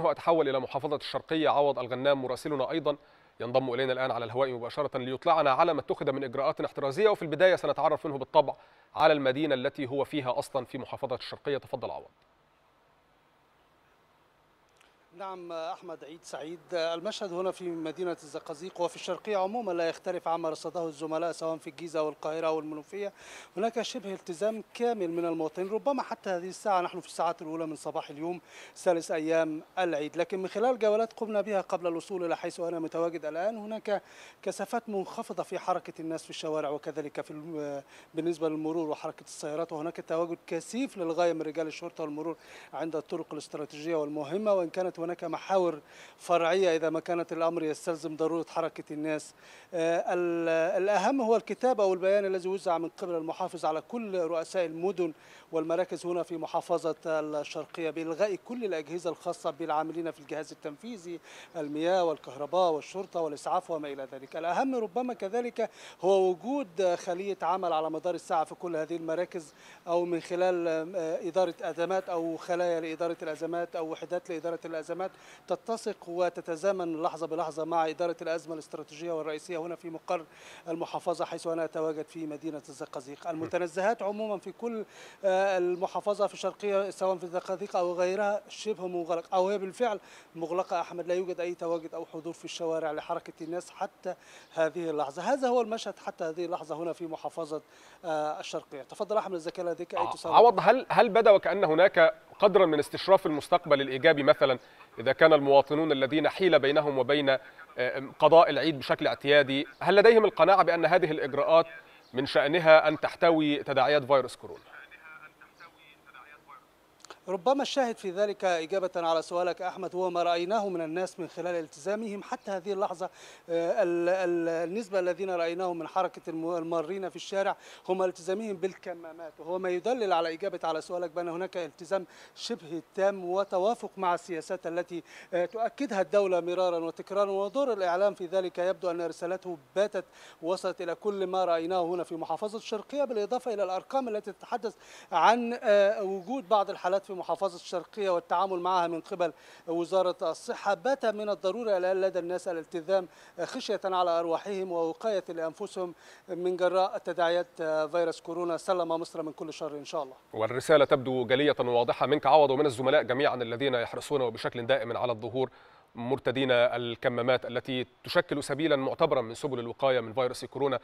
وأتحول إلى محافظة الشرقية عوض الغنام مراسلنا أيضا ينضم إلينا الآن على الهواء مباشرة ليطلعنا على ما اتخذ من إجراءات احترازية وفي البداية سنتعرف منه بالطبع على المدينة التي هو فيها أصلا في محافظة الشرقية تفضل عوض نعم أحمد عيد سعيد المشهد هنا في مدينة الزقازيق وفي الشرقية عموما لا يختلف عما رصده الزملاء سواء في الجيزة والقاهرة والمنوفية هناك شبه التزام كامل من المواطنين ربما حتى هذه الساعة نحن في الساعات الأولى من صباح اليوم ثالث أيام العيد لكن من خلال جولات قمنا بها قبل الوصول إلى حيث أنا متواجد الآن هناك كثافات منخفضة في حركة الناس في الشوارع وكذلك في بالنسبة للمرور وحركة السيارات وهناك تواجد كثيف للغاية من رجال الشرطة والمرور عند الطرق الاستراتيجية والمهمة وإن كانت هناك محاور فرعية إذا ما كانت الأمر يستلزم ضرورة حركة الناس آه، الأهم هو الكتاب أو البيان الذي وزع من قبل المحافظ على كل رؤساء المدن والمراكز هنا في محافظة الشرقية بإلغاء كل الأجهزة الخاصة بالعاملين في الجهاز التنفيذي المياه والكهرباء والشرطة والإسعاف وما إلى ذلك الأهم ربما كذلك هو وجود خلية عمل على مدار الساعة في كل هذه المراكز أو من خلال آه، إدارة أزمات أو خلايا لإدارة الأزمات أو وحدات لإدارة الأزمات الأزمات تتسق وتتزامن لحظة بلحظة مع إدارة الأزمة الاستراتيجية والرئيسية هنا في مقر المحافظة حيث أنا أتواجد في مدينة الزقازيق المتنزهات عموما في كل آه، المحافظة في الشرقية سواء في الزقازيق أو غيرها شبه مغلق أو هي بالفعل مغلقة أحمد لا يوجد أي تواجد أو حضور في الشوارع لحركة الناس حتى هذه اللحظة هذا هو المشهد حتى هذه اللحظة هنا في محافظة آه، الشرقية تفضل أحمد إذا كان لديك أي آه، تصور عوض هل هل بدا وكأن هناك قدرا من استشراف المستقبل الإيجابي مثلا إذا كان المواطنون الذين حيل بينهم وبين آه، قضاء العيد بشكل اعتيادي هل لديهم القناعة بأن هذه الإجراءات من شأنها أن تحتوي تداعيات فيروس كورونا؟ ربما الشاهد في ذلك إجابة على سؤالك أحمد هو ما رأيناه من الناس من خلال التزامهم حتى هذه اللحظة آه، النسبة الذين رأيناهم من حركة المارين في الشارع هم التزامهم بالكمامات وهو ما يدلل على إجابة على سؤالك بأن هناك التزام شبه تام وتوافق مع السياسات التي آه، تؤكدها الدولة مرارا وتكرارا ودور الإعلام في ذلك يبدو أن رسالته باتت وصلت إلى كل ما رأيناه هنا في محافظة الشرقية بالإضافة إلى الأرقام التي تتحدث عن آه، وجود بعض الحالات في محافظة الشرقية والتعامل معها من قبل وزارة الصحة بات من الضرورة الآن لدى الناس الالتزام خشية على أرواحهم ووقاية لأنفسهم من جراء تداعيات فيروس كورونا سلم مصر من كل شر إن شاء الله والرسالة تبدو جلية واضحة منك عوض ومن الزملاء جميعا الذين يحرصون وبشكل دائم على الظهور مرتدين الكمامات التي تشكل سبيلا معتبرا من سبل الوقايه من فيروس كورونا